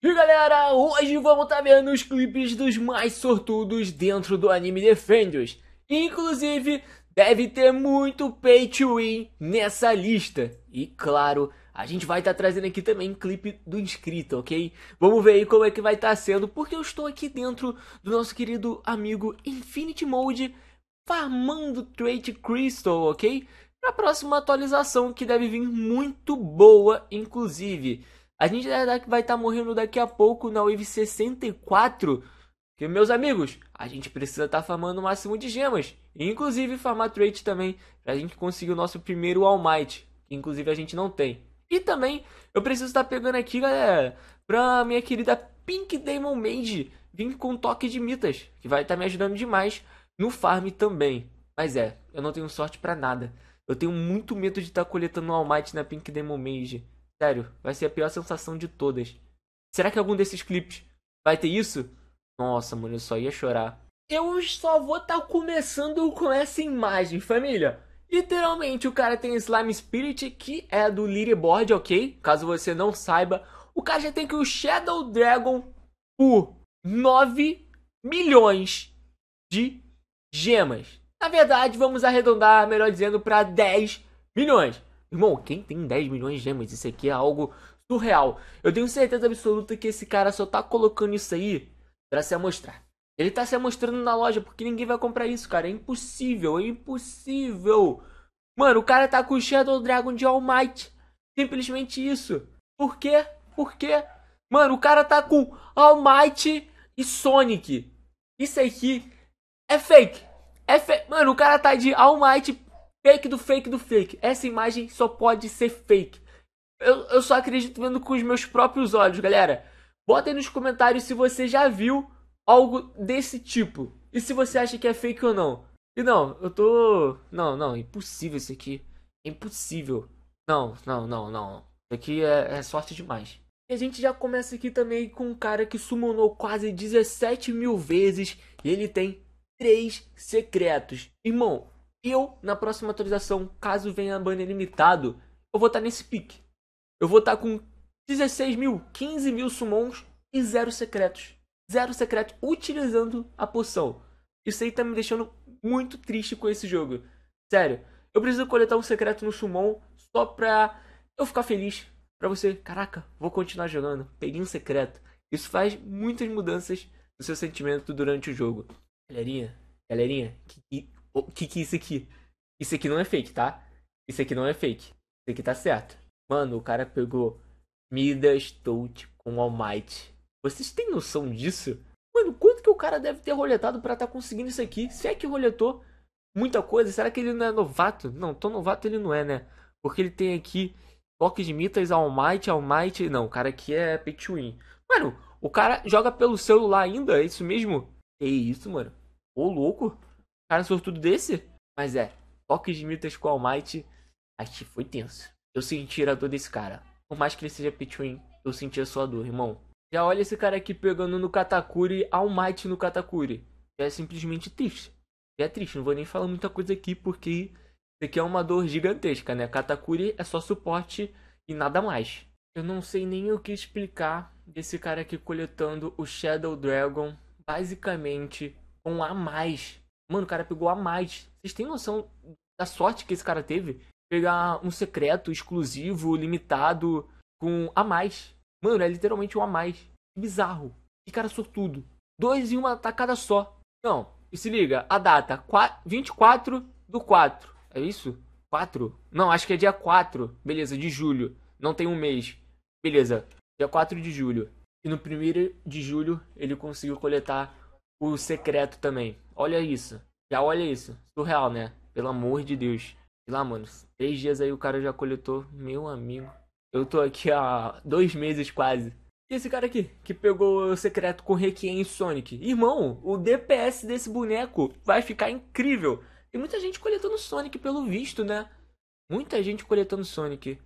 E galera, hoje vamos estar tá vendo os clipes dos mais sortudos dentro do anime Defenders. Inclusive, deve ter muito pay to win nessa lista. E claro, a gente vai estar tá trazendo aqui também clipe do inscrito, ok? Vamos ver aí como é que vai estar tá sendo, porque eu estou aqui dentro do nosso querido amigo Infinity Mode, farmando Trade Crystal, ok? Para a próxima atualização, que deve vir muito boa, inclusive. A gente vai estar tá morrendo daqui a pouco na Wave 64. Que, meus amigos, a gente precisa estar tá farmando o máximo de gemas. inclusive farmar trade também, pra gente conseguir o nosso primeiro All Might. Que, inclusive a gente não tem. E também, eu preciso estar tá pegando aqui, galera, pra minha querida Pink Demon Mage vir com um toque de mitas. Que vai estar tá me ajudando demais no farm também. Mas é, eu não tenho sorte para nada. Eu tenho muito medo de estar tá coletando All Might na Pink Demon Mage. Sério, vai ser a pior sensação de todas. Será que algum desses clipes vai ter isso? Nossa, mano, eu só ia chorar. Eu só vou estar tá começando com essa imagem, família. Literalmente, o cara tem Slime Spirit, que é do Leaderboard, ok? Caso você não saiba, o cara já tem que o Shadow Dragon por 9 milhões de gemas. Na verdade, vamos arredondar, melhor dizendo, para 10 milhões. Irmão, quem tem 10 milhões de gemas? Isso aqui é algo surreal. Eu tenho certeza absoluta que esse cara só tá colocando isso aí para se amostrar. Ele tá se amostrando na loja porque ninguém vai comprar isso, cara. É impossível, é impossível. Mano, o cara tá com o Shadow Dragon de All Might. Simplesmente isso. Por quê? Por quê? Mano, o cara tá com All Might e Sonic. Isso aqui é fake. É fake. Mano, o cara tá de All Might Fake do fake do fake. Essa imagem só pode ser fake. Eu, eu só acredito vendo com os meus próprios olhos, galera. Bota aí nos comentários se você já viu algo desse tipo. E se você acha que é fake ou não. E não, eu tô. Não, não, impossível isso aqui. É impossível. Não, não, não, não. Isso aqui é, é sorte demais. E a gente já começa aqui também com um cara que summonou quase 17 mil vezes e ele tem três secretos. Irmão, e eu, na próxima atualização, caso venha a banner limitado, eu vou estar tá nesse pique. Eu vou estar tá com 16 mil, 15 mil summons e zero secretos. Zero secreto utilizando a poção. Isso aí tá me deixando muito triste com esse jogo. Sério, eu preciso coletar um secreto no summon só pra eu ficar feliz. Pra você, caraca, vou continuar jogando, peguei um secreto. Isso faz muitas mudanças no seu sentimento durante o jogo. Galerinha, galerinha, que, que o que que isso aqui? Isso aqui não é fake, tá? Isso aqui não é fake. Isso aqui tá certo. Mano, o cara pegou Midas Touch com Almighty. Vocês têm noção disso? Mano, quanto que o cara deve ter roletado para estar tá conseguindo isso aqui? Se é que roletou muita coisa, será que ele não é novato? Não, tão novato ele não é, né? Porque ele tem aqui Toque de Mitas, Almighty, Almighty. Não, o cara aqui é Petuin win. Mano, o cara joga pelo celular ainda, é isso mesmo? É isso, mano. Ô louco cara sortudo desse? Mas é, toque de mitas com o Might. acho que foi tenso. Eu senti a dor desse cara. Por mais que ele seja pitwin, eu senti a sua dor, irmão. Já olha esse cara aqui pegando no Katakuri, Might no Katakuri. Já é simplesmente triste. Já é triste, não vou nem falar muita coisa aqui porque isso aqui é uma dor gigantesca, né? Katakuri é só suporte e nada mais. Eu não sei nem o que explicar desse cara aqui coletando o Shadow Dragon, basicamente com a mais Mano, o cara pegou a mais. Vocês têm noção da sorte que esse cara teve? Pegar um secreto exclusivo, limitado, com a mais. Mano, é literalmente um a mais. Bizarro. Que cara sortudo. Dois em uma tacada só. Não, e se liga, a data, 24 do 4. É isso? 4? Não, acho que é dia 4. Beleza, de julho. Não tem um mês. Beleza, dia 4 de julho. E no primeiro de julho ele conseguiu coletar o secreto também. Olha isso. Já olha isso. Surreal, né? Pelo amor de Deus. E lá, mano. Três dias aí o cara já coletou. Meu amigo. Eu tô aqui há dois meses quase. E esse cara aqui, que pegou o secreto com Requiem e Sonic. Irmão, o DPS desse boneco vai ficar incrível. Tem muita gente coletando Sonic pelo visto, né? Muita gente coletando Sonic.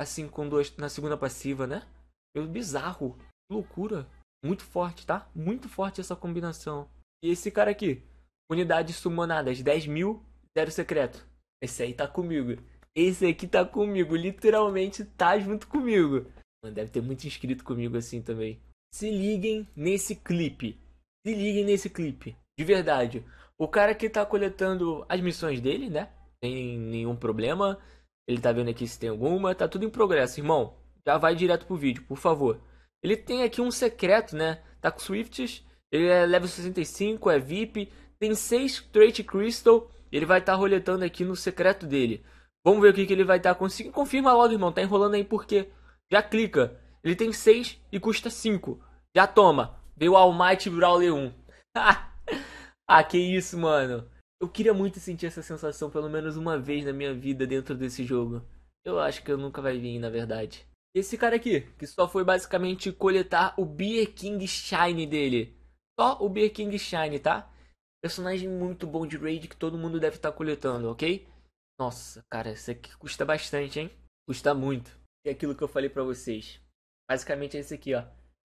Assim, com duas, na segunda passiva, né? Pelo bizarro. Loucura. Muito forte, tá? Muito forte essa combinação. E esse cara aqui, Unidades sumonadas, 10 mil, zero secreto. Esse aí tá comigo. Esse aqui tá comigo, literalmente tá junto comigo. Mano, deve ter muito inscrito comigo assim também. Se liguem nesse clipe. Se liguem nesse clipe. De verdade. O cara que tá coletando as missões dele, né? Sem nenhum problema. Ele tá vendo aqui se tem alguma. Tá tudo em progresso, irmão. Já vai direto pro vídeo, por favor. Ele tem aqui um secreto, né? Tá com Swifts. Ele é level 65, é VIP tem 6 Trait Crystal. Ele vai estar tá roletando aqui no secreto dele. Vamos ver o que, que ele vai estar tá conseguindo. Confirma logo, irmão. Tá enrolando aí porque já clica. Ele tem 6 e custa 5. Já toma. Veio Almighty Brawler 1. ah, que isso, mano. Eu queria muito sentir essa sensação pelo menos uma vez na minha vida dentro desse jogo. Eu acho que eu nunca vai vir, na verdade. Esse cara aqui, que só foi basicamente coletar o Beer King Shine dele. Só o Beer King Shine, tá? Personagem muito bom de raid que todo mundo deve estar tá coletando, ok? Nossa, cara, isso aqui custa bastante, hein? Custa muito. É aquilo que eu falei pra vocês. Basicamente é esse aqui, ó.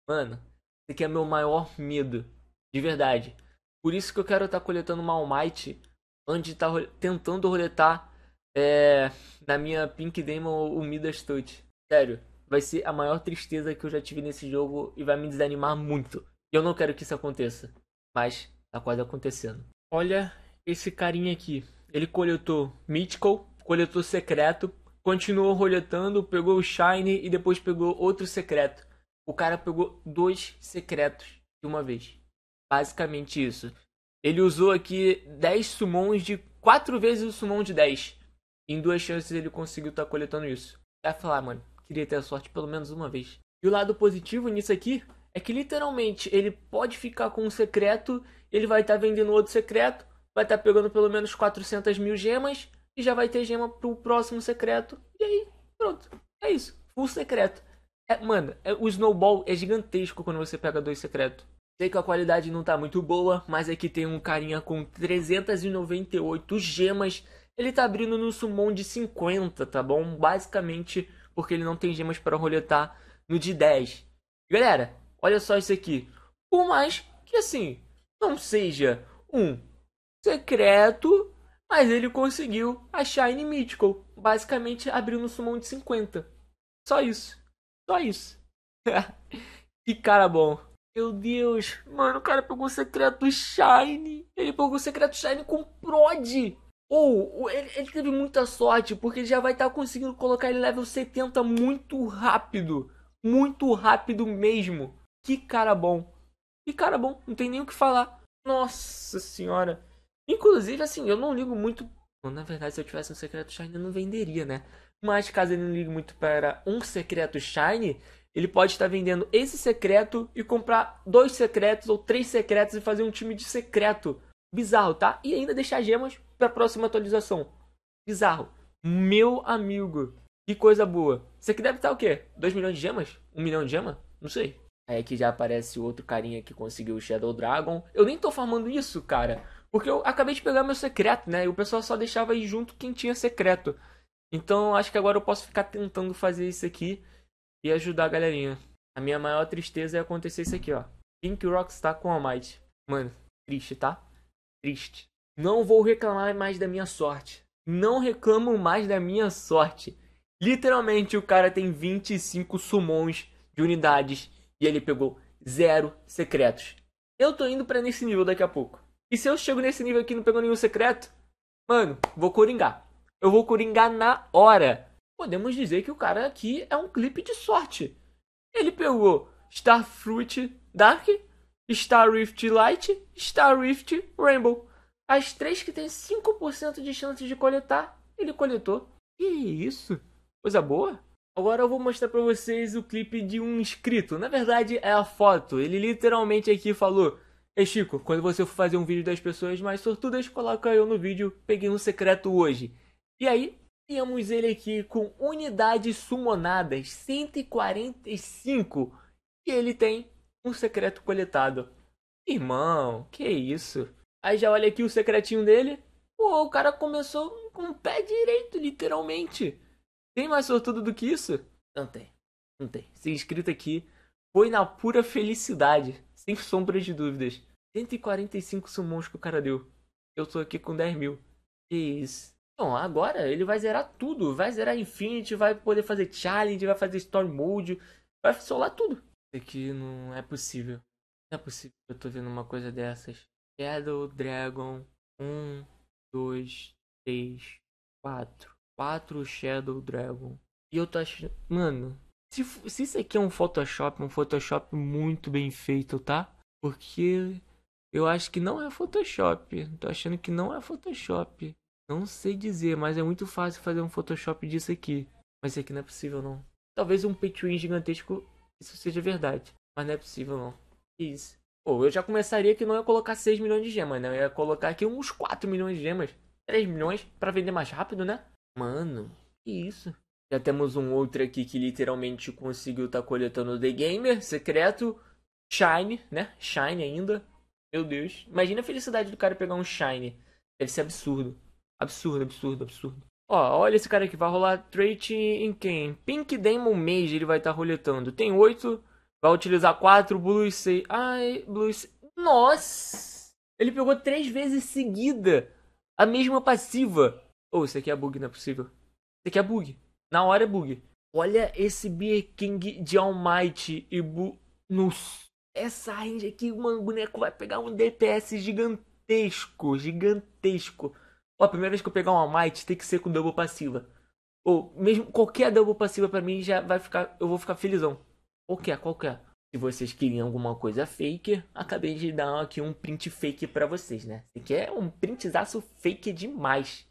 Mano, esse aqui é meu maior medo. De verdade. Por isso que eu quero estar tá coletando uma onde antes de estar tá tentando roletar é, na minha Pink Demon o Midas Touch. Sério, vai ser a maior tristeza que eu já tive nesse jogo e vai me desanimar muito. E eu não quero que isso aconteça. Mas Tá quase acontecendo. Olha esse carinha aqui. Ele coletou Mythical, coletou secreto, continuou roletando, pegou o Shine e depois pegou outro secreto. O cara pegou dois secretos de uma vez. Basicamente isso. Ele usou aqui 10 summons de 4 vezes o summon de 10. Em duas chances ele conseguiu estar tá coletando isso. Vai falar, mano, queria ter a sorte pelo menos uma vez. E o lado positivo nisso aqui é que literalmente ele pode ficar com um secreto, ele vai estar tá vendendo outro secreto, vai estar tá pegando pelo menos 400 mil gemas e já vai ter gema pro próximo secreto. E aí, pronto. É isso. Full secreto. É, mano, é, o snowball é gigantesco quando você pega dois secretos. Sei que a qualidade não tá muito boa, mas aqui é tem um carinha com 398 gemas. Ele tá abrindo no summon de 50, tá bom? Basicamente porque ele não tem gemas para roletar no de 10. Galera, olha só isso aqui. Por mais que assim, não seja um secreto, mas ele conseguiu a Shine Mythical, basicamente abrindo no summon de 50. Só isso. Só isso. que cara bom. Meu Deus, mano, o cara pegou o secreto Shine. Ele pegou o secreto Shine com Prod. Ou oh, ele, ele, teve muita sorte, porque ele já vai estar tá conseguindo colocar ele level 70 muito rápido. Muito rápido mesmo. Que cara bom. Que cara bom. Não tem nem o que falar. Nossa senhora. Inclusive, assim, eu não ligo muito. Bom, na verdade, se eu tivesse um secreto Shine, eu não venderia, né? Mas caso ele não ligue muito para um secreto Shine, ele pode estar vendendo esse secreto e comprar dois secretos ou três secretos e fazer um time de secreto. Bizarro, tá? E ainda deixar gemas para a próxima atualização. Bizarro. Meu amigo, que coisa boa. Isso aqui deve estar o quê? 2 milhões de gemas? 1 um milhão de gema? Não sei. Aí é, que já aparece outro carinha que conseguiu o Shadow Dragon. Eu nem tô farmando isso, cara. Porque eu acabei de pegar meu secreto, né? E o pessoal só deixava aí junto quem tinha secreto. Então acho que agora eu posso ficar tentando fazer isso aqui e ajudar a galerinha. A minha maior tristeza é acontecer isso aqui, ó. Pink Rock está com a Might. Mano, triste, tá? Triste. Não vou reclamar mais da minha sorte. Não reclamo mais da minha sorte. Literalmente o cara tem 25 summons de unidades e ele pegou zero secretos. Eu tô indo para nesse nível daqui a pouco. E se eu chego nesse nível aqui e não pegou nenhum secreto, mano, vou coringar. Eu vou coringar na hora. Podemos dizer que o cara aqui é um clipe de sorte. Ele pegou Starfruit Dark, Star Rift Light, Star Rift Rainbow. As três que tem 5% de chance de coletar, ele coletou. Que isso? Coisa boa? Agora eu vou mostrar para vocês o clipe de um inscrito. Na verdade, é a foto. Ele literalmente aqui falou: "É Chico, quando você for fazer um vídeo das pessoas mais sortudas, coloca eu no vídeo, peguei um secreto hoje. E aí, temos ele aqui com unidades sumonadas 145 e ele tem um secreto coletado. Irmão, que isso? Aí já olha aqui o secretinho dele. Pô, o cara começou com o pé direito, literalmente. Tem mais sortudo do que isso? Não tem. Não tem. Ser inscrito aqui foi na pura felicidade, sem sombras de dúvidas. 145 summons que o cara deu. Eu tô aqui com 10 mil. Que isso. Então, agora ele vai zerar tudo. Vai zerar Infinity, vai poder fazer challenge, vai fazer story mode, vai solar tudo. Isso aqui não é possível. Não é possível que eu tô vendo uma coisa dessas. Shadow Dragon 1, 2, 3, 4. 4 Shadow Dragon. E eu tô achando. Mano, se, se isso aqui é um Photoshop, um Photoshop muito bem feito, tá? Porque eu acho que não é Photoshop. Tô achando que não é Photoshop. Não sei dizer, mas é muito fácil fazer um Photoshop disso aqui. Mas isso aqui não é possível, não. Talvez um pay gigantesco isso seja verdade. Mas não é possível, não. Isso. Pô, eu já começaria que não ia colocar 6 milhões de gemas, né? Eu ia colocar aqui uns 4 milhões de gemas. 3 milhões para vender mais rápido, né? Mano, que isso? Já temos um outro aqui que literalmente conseguiu estar tá coletando The Gamer, secreto. Shine, né? Shine ainda. Meu Deus. Imagina a felicidade do cara pegar um Shine. Deve ser absurdo. Absurdo, absurdo, absurdo. Ó, olha esse cara aqui. Vai rolar trait em quem? Pink Demon Mage ele vai estar tá roletando. Tem oito. Vai utilizar quatro. Blue seis. Ai, Blues. Nossa! Ele pegou três vezes seguida a mesma passiva. Ou oh, isso aqui é bug, não é possível. Isso aqui é bug. Na hora é bug. Olha esse Beer King de Almighty e Bu. Nos... Essa range aqui, mano, o boneco vai pegar um DPS gigantesco. Gigantesco. Ó, a primeira vez que eu pegar um Almighty tem que ser com double passiva. Ou mesmo qualquer double passiva pra mim já vai ficar. Eu vou ficar felizão. Qualquer, é? qualquer. É? Se vocês queriam alguma coisa fake, acabei de dar aqui um print fake pra vocês, né? Esse aqui é um printzaço fake demais.